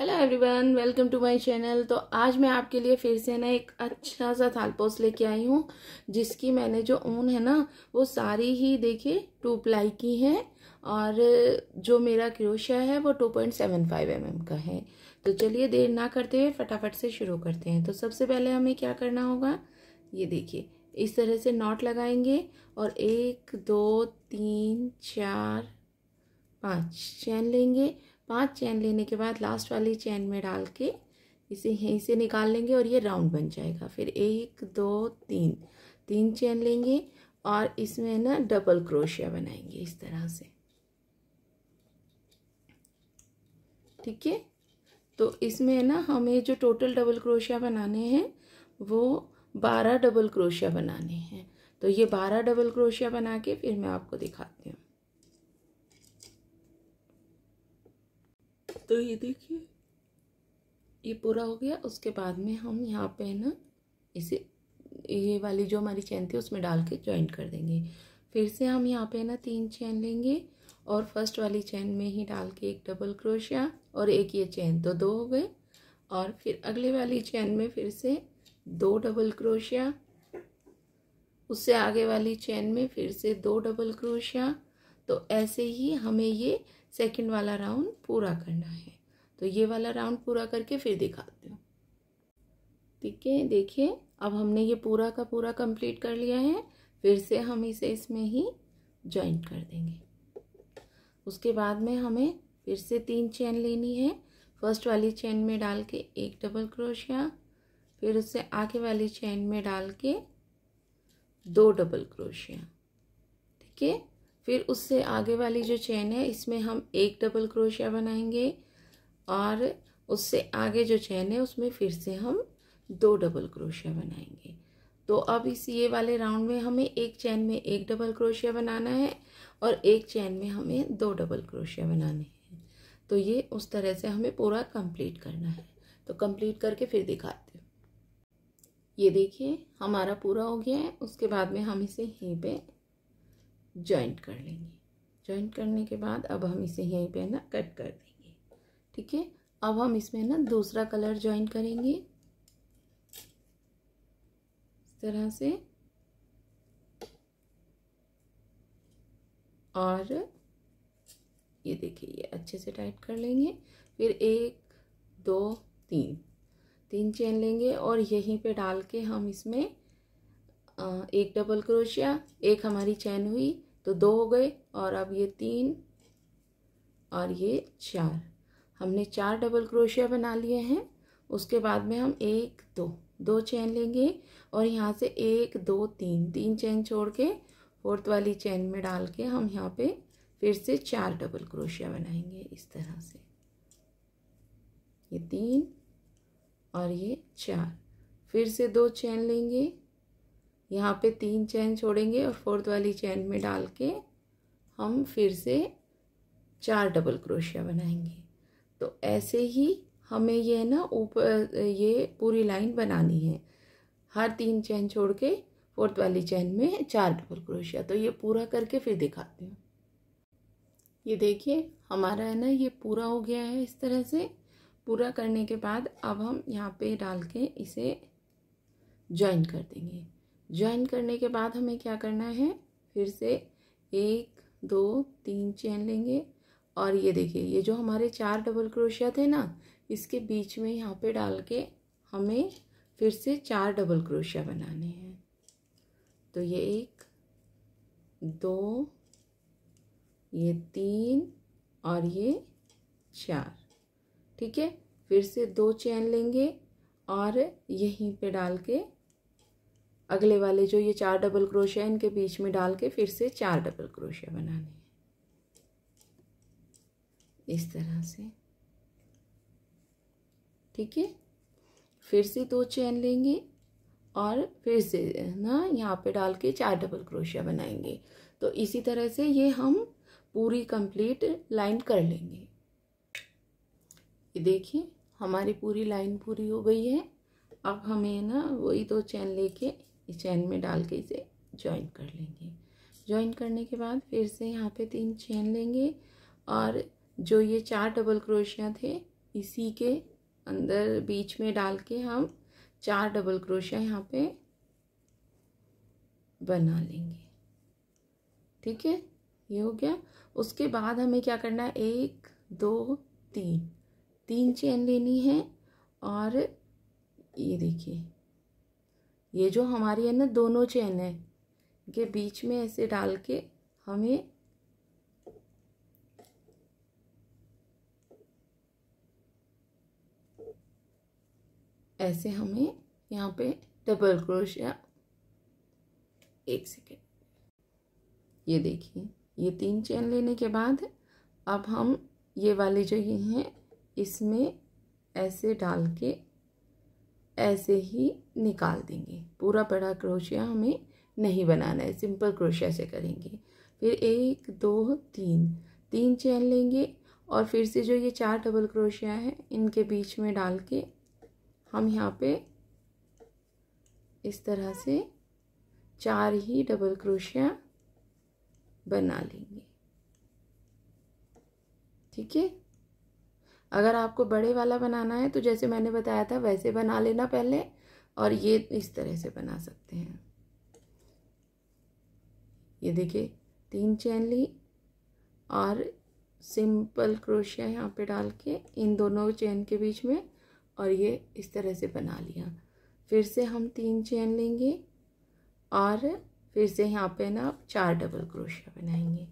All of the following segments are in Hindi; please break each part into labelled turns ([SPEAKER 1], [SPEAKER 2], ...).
[SPEAKER 1] hello everyone welcome to my channel तो आज मैं आपके लिए फिर से ना एक अच्छा सा थालपोस लेके आई हूँ जिसकी मैंने जो ऊन है ना वो सारी ही देखिए टू प्लाई की है और जो मेरा क्रोशिया है वो two point seven five M M का है तो चलिए देर ना करते हुए फटाफट से शुरू करते हैं तो सबसे पहले हमें क्या करना होगा ये देखिए इस तरह से नॉट लगाएंगे और एक दो तीन चार पाँच चैन लेंगे पांच चैन लेने के बाद लास्ट वाली चैन में डाल के इसे यहीं से निकाल लेंगे और ये राउंड बन जाएगा फिर एक दो तीन तीन चैन लेंगे और इसमें ना डबल क्रोशिया बनाएंगे इस तरह से ठीक है तो इसमें ना हमें जो टोटल डबल क्रोशिया बनाने हैं वो बारह डबल क्रोशिया बनाने हैं तो ये बारह डबल क्रोशिया बना के फिर मैं आपको दिखाती हूँ तो ये देखिए ये पूरा हो गया उसके बाद में हम यहाँ पे ना इसे ये वाली जो हमारी चैन थी उसमें डाल के ज्वाइंट कर देंगे फिर से हम यहाँ पे ना तीन चैन लेंगे और फर्स्ट वाली चैन में ही डाल के एक डबल क्रोशिया और एक ये चैन तो दो हो गए और फिर अगले वाली चैन में फिर से दो डबल क्रोशिया उससे आगे वाली चैन में फिर से दो डबल क्रोशिया तो ऐसे ही हमें ये सेकंड वाला राउंड पूरा करना है तो ये वाला राउंड पूरा करके फिर दिखाती हूँ ठीक है देखिए अब हमने ये पूरा का पूरा कंप्लीट कर लिया है फिर से हम इसे इसमें ही ज्वाइंट कर देंगे उसके बाद में हमें फिर से तीन चेन लेनी है फर्स्ट वाली चेन में डाल के एक डबल क्रोशिया फिर उससे आगे वाली चेन में डाल के दो डबल क्रोशिया ठीक है फिर उससे आगे वाली जो चेन है इसमें हम एक डबल क्रोशिया बनाएंगे और उससे आगे जो चैन है उसमें फिर से हम दो डबल क्रोशिया बनाएंगे तो अब इस ये वाले राउंड में हमें एक चैन में एक डबल क्रोशिया बनाना है और एक चैन में हमें दो डबल क्रोशिया बनाने हैं तो ये उस तरह से हमें पूरा कंप्लीट करना है तो कंप्लीट करके फिर दिखाते हो ये देखिए हमारा पूरा हो गया है उसके बाद में हम इसे यहीं पे ज्वाइंट कर लेंगे ज्वाइंट करने के बाद अब हम इसे यहीं पे ना कट कर देंगे ठीक है अब हम इसमें ना दूसरा कलर ज्वाइन करेंगे इस तरह से और ये देखिए ये अच्छे से टाइट कर लेंगे फिर एक दो तीन तीन चेन लेंगे और यहीं पे डाल के हम इसमें एक डबल क्रोशिया एक हमारी चैन हुई तो दो हो गए और अब ये तीन और ये चार हमने चार डबल क्रोशिया बना लिए हैं उसके बाद में हम एक दो दो चैन लेंगे और यहाँ से एक दो तीन तीन चैन छोड़ के फोर्थ वाली चैन में डाल के हम यहाँ पे फिर से चार डबल क्रोशिया बनाएंगे इस तरह से ये तीन और ये चार फिर से दो चैन लेंगे यहाँ पे तीन चैन छोड़ेंगे और फोर्थ वाली चैन में डाल के हम फिर से चार डबल क्रोशिया बनाएंगे तो ऐसे ही हमें ये ना ऊपर ये पूरी लाइन बनानी है हर तीन चैन छोड़ के फोर्थ वाली चैन में चार डबल क्रोशिया तो ये पूरा करके फिर दिखाती हूँ ये देखिए हमारा है ना ये पूरा हो गया है इस तरह से पूरा करने के बाद अब हम यहाँ पे डाल के इसे ज्वाइन कर देंगे ज्वाइन करने के बाद हमें क्या करना है फिर से एक दो तीन चैन लेंगे और ये देखिए ये जो हमारे चार डबल क्रोशिया थे ना इसके बीच में यहाँ पे डाल के हमें फिर से चार डबल क्रोशिया बनाने हैं तो ये एक दो ये तीन और ये चार ठीक है फिर से दो चैन लेंगे और यहीं पे डाल के अगले वाले जो ये चार डबल क्रोशिया इनके बीच में डाल के फिर से चार डबल क्रोशिया बनाने इस तरह से ठीक है फिर से दो चैन लेंगे और फिर से ना यहाँ पे डाल के चार डबल क्रोशिया बनाएंगे तो इसी तरह से ये हम पूरी कंप्लीट लाइन कर लेंगे ये देखिए हमारी पूरी लाइन पूरी हो गई है अब हमें ना वही दो चैन लेके इस चैन में डाल के इसे ज्वाइन कर लेंगे ज्वाइन करने के बाद फिर से यहाँ पे तीन चैन लेंगे और जो ये चार डबल क्रोशिया थे इसी के अंदर बीच में डाल के हम चार डबल क्रोशिया यहाँ पे बना लेंगे ठीक है ये हो गया उसके बाद हमें क्या करना है एक दो तीन तीन चैन लेनी है और
[SPEAKER 2] ये
[SPEAKER 1] देखिए ये जो हमारी है ना दोनों चेन है के बीच में ऐसे डाल के हमें ऐसे हमें यहाँ पे डबल क्रोशिया एक सेकेंड ये देखिए ये तीन चेन लेने के बाद अब हम ये वाली ये हैं इसमें ऐसे डाल के ऐसे ही निकाल देंगे पूरा बड़ा क्रोशिया हमें नहीं बनाना है सिंपल क्रोशिया से करेंगे फिर एक दो तीन तीन चैन लेंगे और फिर से जो ये चार डबल क्रोशिया है इनके बीच में डाल के हम यहाँ पे इस तरह से चार ही डबल क्रोशिया बना लेंगे ठीक है अगर आपको बड़े वाला बनाना है तो जैसे मैंने बताया था वैसे बना लेना पहले और ये इस तरह से बना सकते हैं ये देखिए तीन चैन ली और सिंपल क्रोशिया यहाँ पे डाल के इन दोनों चैन के बीच में और ये इस तरह से बना लिया फिर से हम तीन चैन लेंगे और फिर से यहाँ पे ना आप चार डबल क्रोशिया बनाएंगे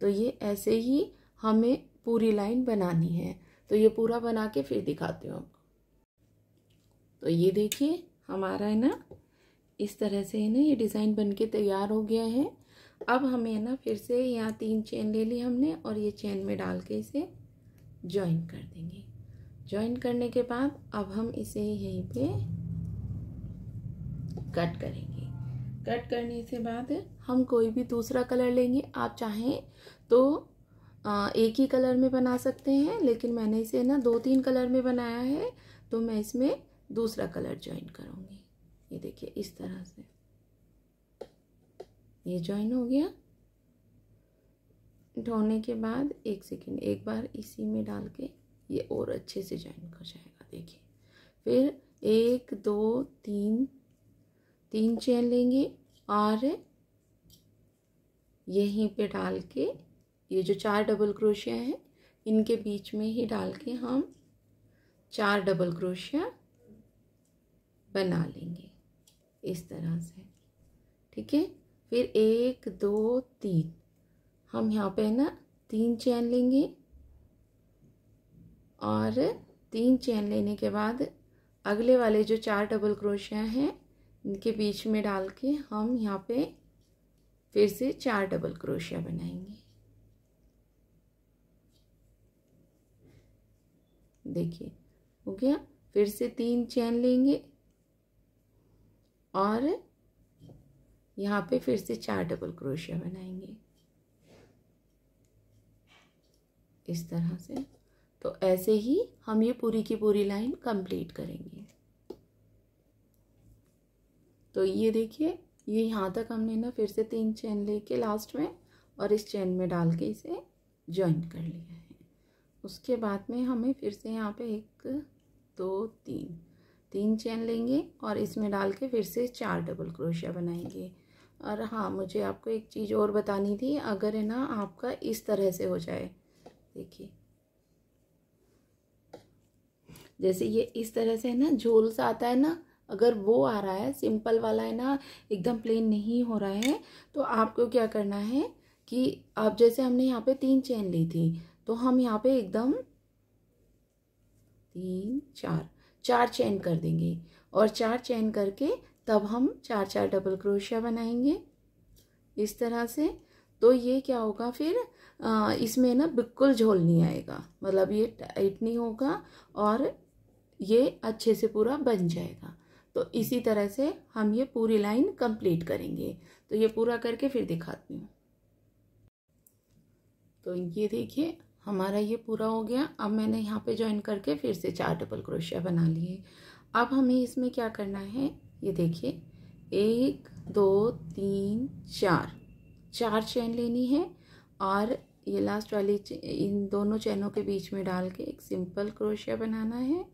[SPEAKER 1] तो ये ऐसे ही हमें पूरी लाइन बनानी है तो ये पूरा बना के फिर दिखाती हूँ आपको तो ये देखिए हमारा है ना इस तरह से है ना ये डिज़ाइन बन के तैयार हो गया है अब हमें ना फिर से यहाँ तीन चेन ले ली हमने और ये चेन में डाल के इसे ज्वाइन कर देंगे ज्वाइन करने के बाद अब हम इसे यहीं पे कट करेंगे कट करने से बाद हम कोई भी दूसरा कलर लेंगे आप चाहें तो एक ही कलर में बना सकते हैं लेकिन मैंने इसे ना दो तीन कलर में बनाया है तो मैं इसमें दूसरा कलर ज्वाइन करूँगी ये देखिए इस तरह से ये ज्वाइन हो गया ढोने के बाद एक सेकेंड एक बार इसी में डाल के ये और अच्छे से ज्वाइन हो जाएगा देखिए फिर एक दो तीन तीन चेन लेंगे और यहीं पे डाल के ये जो चार डबल क्रोशिया हैं इनके बीच में ही डाल के हम चार डबल क्रोशिया बना लेंगे इस तरह से ठीक है फिर एक दो तीन हम यहाँ पे ना तीन चैन लेंगे और तीन चैन लेने के बाद अगले वाले जो चार डबल क्रोशिया हैं इनके बीच में डाल के हम यहाँ पे फिर से चार डबल क्रोशिया बनाएंगे देखिए हो गया फिर से तीन चैन लेंगे और यहाँ पे फिर से चार डबल क्रोशिया बनाएंगे इस तरह से तो ऐसे ही हम ये पूरी की पूरी लाइन कंप्लीट करेंगे तो ये देखिए ये यहाँ तक हमने ना फिर से तीन चैन लेके लास्ट में और इस चैन में डाल के इसे ज्वाइन कर लिया है उसके बाद में हमें फिर से यहाँ पे एक दो तीन तीन चैन लेंगे और इसमें डाल के फिर से चार डबल क्रोशिया बनाएंगे और हाँ मुझे आपको एक चीज़ और बतानी थी अगर है ना आपका इस तरह से हो जाए देखिए जैसे ये इस तरह से है ना झोल सा आता है ना अगर वो आ रहा है सिंपल वाला है ना एकदम प्लेन नहीं हो रहा है तो आपको क्या करना है कि आप जैसे हमने यहाँ पे तीन चैन ली थी तो हम यहाँ पे एकदम तीन चार चार चैन कर देंगे और चार चैन करके तब हम चार चार डबल क्रोशिया बनाएंगे इस तरह से तो ये क्या होगा फिर आ, इसमें ना बिल्कुल झोल नहीं आएगा मतलब ये टाइट नहीं होगा और ये अच्छे से पूरा बन जाएगा तो इसी तरह से हम ये पूरी लाइन कंप्लीट करेंगे तो ये पूरा करके फिर दिखाती हूँ तो ये देखिए हमारा ये पूरा हो गया अब मैंने यहाँ पे ज्वाइन करके फिर से चार डबल क्रोशिया बना लिए अब हमें इसमें क्या करना है ये देखिए एक दो तीन चार चार चैन लेनी है और ये लास्ट वाली इन दोनों चैनों के बीच में डाल के एक सिंपल क्रोशिया बनाना है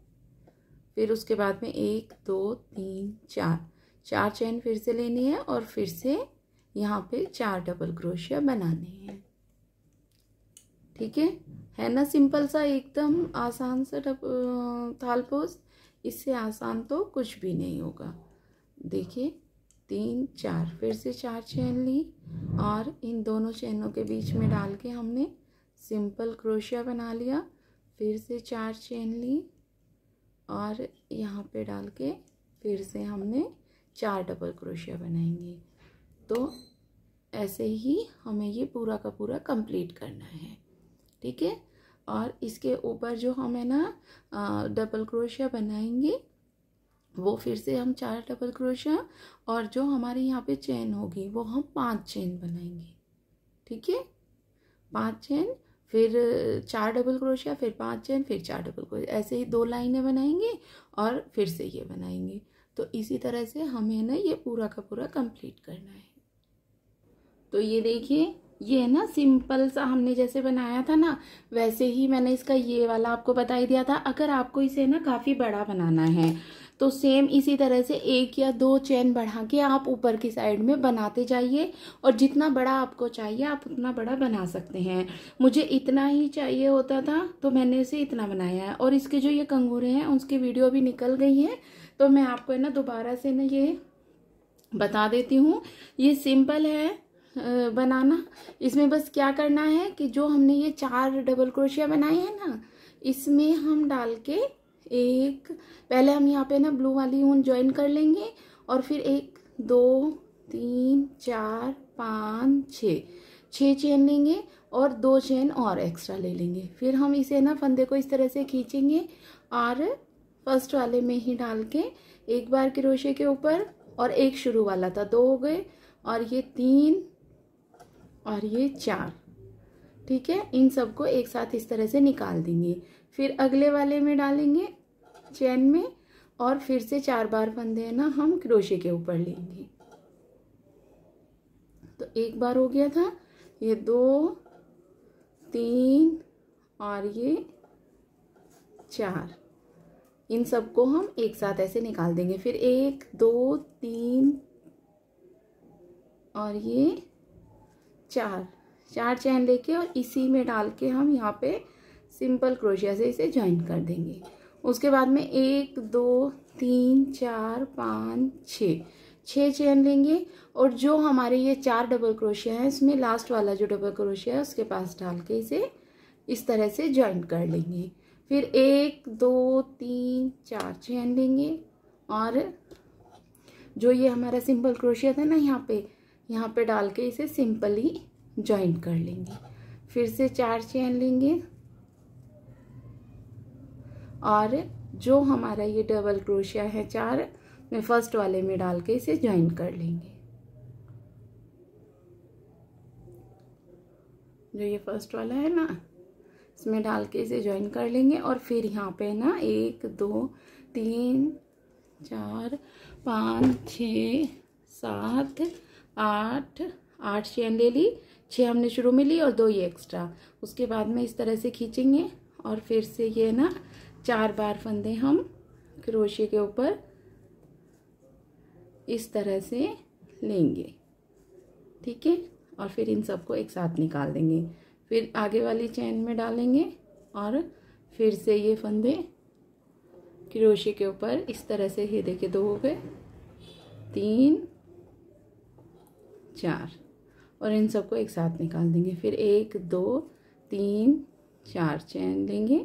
[SPEAKER 1] फिर उसके बाद में एक दो तीन चार चार चैन फिर से लेनी है और फिर से यहाँ पे चार डबल क्रोशिया बनाने हैं ठीक है है ना सिंपल सा एकदम आसान सा थाल पोज इससे आसान तो कुछ भी नहीं होगा देखिए तीन चार फिर से चार चैन ली और इन दोनों चैनों के बीच में डाल के हमने सिंपल क्रोशिया बना लिया फिर से चार चैन ली और यहाँ पे डाल के फिर से हमने चार डबल क्रोशिया बनाएंगे तो ऐसे ही हमें ये पूरा का पूरा कंप्लीट करना है ठीक है और इसके ऊपर जो हम है ना डबल क्रोशिया बनाएंगे वो फिर से हम चार डबल क्रोशिया और जो हमारे यहाँ पे चेन होगी वो हम पांच चेन बनाएंगे ठीक है पांच चेन फिर चार डबल क्रोशिया फिर पांच चेन फिर चार डबल क्रोशिया ऐसे ही दो लाइनें बनाएंगे और फिर से ये बनाएंगे तो इसी तरह से हमें ना ये पूरा का पूरा कंप्लीट करना है तो ये देखिए ये है ना सिंपल सा हमने जैसे बनाया था ना वैसे ही मैंने इसका ये वाला आपको बताई दिया था अगर आपको इसे ना काफ़ी बड़ा बनाना है तो सेम इसी तरह से एक या दो चैन बढ़ा के आप ऊपर की साइड में बनाते जाइए और जितना बड़ा आपको चाहिए आप उतना बड़ा बना सकते हैं मुझे इतना ही चाहिए होता था तो मैंने इसे इतना बनाया है और इसके जो ये कंगूरे हैं उसकी वीडियो भी निकल गई है तो मैं आपको है ना दोबारा से ना ये बता देती हूँ ये सिंपल है बनाना इसमें बस क्या करना है कि जो हमने ये चार डबल क्रोशिया बनाए हैं ना इसमें हम डाल के एक पहले हम यहाँ पे ना ब्लू वाली ऊन ज्वाइन कर लेंगे और फिर एक दो तीन चार पाँच छ छः चेन लेंगे और दो चेन और एक्स्ट्रा ले लेंगे फिर हम इसे ना फंदे को इस तरह से खींचेंगे और फर्स्ट वाले में ही डाल के एक बार क्रोशिया के ऊपर और एक शुरू वाला था दो हो गए और ये तीन और ये चार ठीक है इन सबको एक साथ इस तरह से निकाल देंगे फिर अगले वाले में डालेंगे चैन में और फिर से चार बार फंदे है ना हम क्रोशे के ऊपर लेंगे तो एक बार हो गया था ये दो तीन और ये चार इन सबको हम एक साथ ऐसे निकाल देंगे फिर एक दो तीन और ये चार चार चैन लेके और इसी में डाल के हम यहाँ पे सिंपल क्रोशिया से इसे ज्वाइन कर देंगे उसके बाद में एक दो तीन चार पाँच छः छः चैन लेंगे और जो हमारे ये चार डबल क्रोशिया हैं इसमें लास्ट वाला जो डबल क्रोशिया है उसके पास डाल के इसे इस तरह से ज्वाइन कर लेंगे फिर एक दो तीन चार चैन लेंगे और जो ये हमारा सिंपल क्रोशिया था ना यहाँ पे यहाँ पे डाल के इसे सिंपली ज्वाइन कर लेंगे फिर से चार चैन लेंगे और जो हमारा ये डबल क्रोशिया है चार में फर्स्ट वाले में डाल के इसे ज्वाइन कर लेंगे जो ये फर्स्ट वाला है ना इसमें डाल के इसे ज्वाइन कर लेंगे और फिर यहाँ पे ना एक दो तीन चार पाँच छ सात आठ आठ चेन ले ली छः हमने शुरू में ली और दो ये एक्स्ट्रा उसके बाद में इस तरह से खींचेंगे और फिर से ये ना चार बार फंदे हम क्रोशिए के ऊपर इस तरह से लेंगे ठीक है और फिर इन सबको एक साथ निकाल देंगे फिर आगे वाली चैन में डालेंगे और फिर से ये फंदे क्रोशिए के ऊपर इस तरह से ये देखे दो तो हो गए तीन चार और इन सबको एक साथ निकाल देंगे फिर एक दो तीन चार चैन लेंगे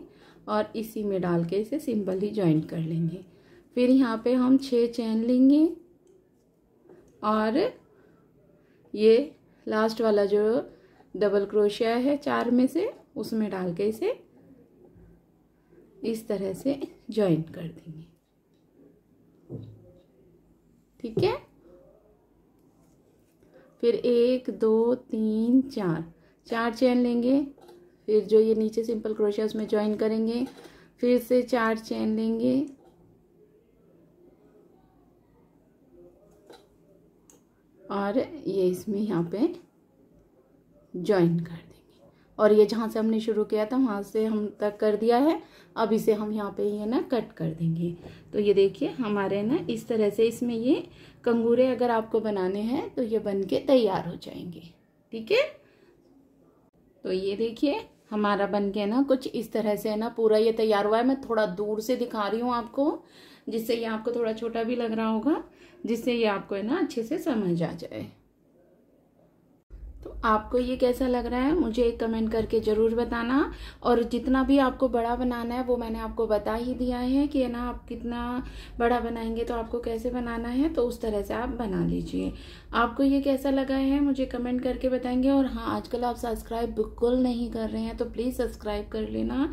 [SPEAKER 1] और इसी में डाल के इसे सिंपल ही ज्वाइंट कर लेंगे फिर यहाँ पे हम छः चैन लेंगे और ये लास्ट वाला जो डबल क्रोशिया है चार में से उसमें डाल के इसे इस तरह से ज्वाइंट कर देंगे ठीक है फिर एक दो तीन चार चार चैन लेंगे फिर जो ये नीचे सिंपल क्रोशिया उसमें ज्वाइन करेंगे फिर से चार चैन लेंगे और ये इसमें यहाँ पे ज्वाइन कर दें और ये जहाँ से हमने शुरू किया था वहाँ से हम तक कर दिया है अब इसे हम यहाँ पे ये ना कट कर देंगे तो ये देखिए हमारे ना इस तरह से इसमें ये कंगूरे अगर आपको बनाने हैं तो ये बन के तैयार हो जाएंगे ठीक है तो ये देखिए हमारा बन के ना कुछ इस तरह से है ना पूरा ये तैयार हुआ है मैं थोड़ा दूर से दिखा रही हूँ आपको जिससे ये आपको थोड़ा छोटा भी लग रहा होगा जिससे ये आपको है ना अच्छे से समझ आ जाए तो आपको ये कैसा लग रहा है मुझे कमेंट करके ज़रूर बताना और जितना भी आपको बड़ा बनाना है वो मैंने आपको बता ही दिया है कि ना आप कितना बड़ा बनाएंगे तो आपको कैसे बनाना है तो उस तरह से आप बना लीजिए आपको ये कैसा लगा है मुझे कमेंट करके बताएंगे और हाँ आजकल आप सब्सक्राइब बिल्कुल नहीं कर रहे हैं तो प्लीज़ सब्सक्राइब कर लेना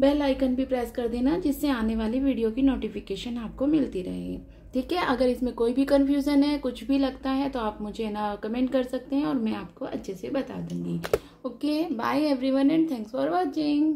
[SPEAKER 1] बेल आइकन भी प्रेस कर देना जिससे आने वाली वीडियो की नोटिफिकेशन आपको मिलती रहेगी ठीक है अगर इसमें कोई भी कन्फ्यूज़न है कुछ भी लगता है तो आप मुझे ना कमेंट कर सकते हैं और मैं आपको अच्छे से बता दूँगी okay bye everyone and thanks for watching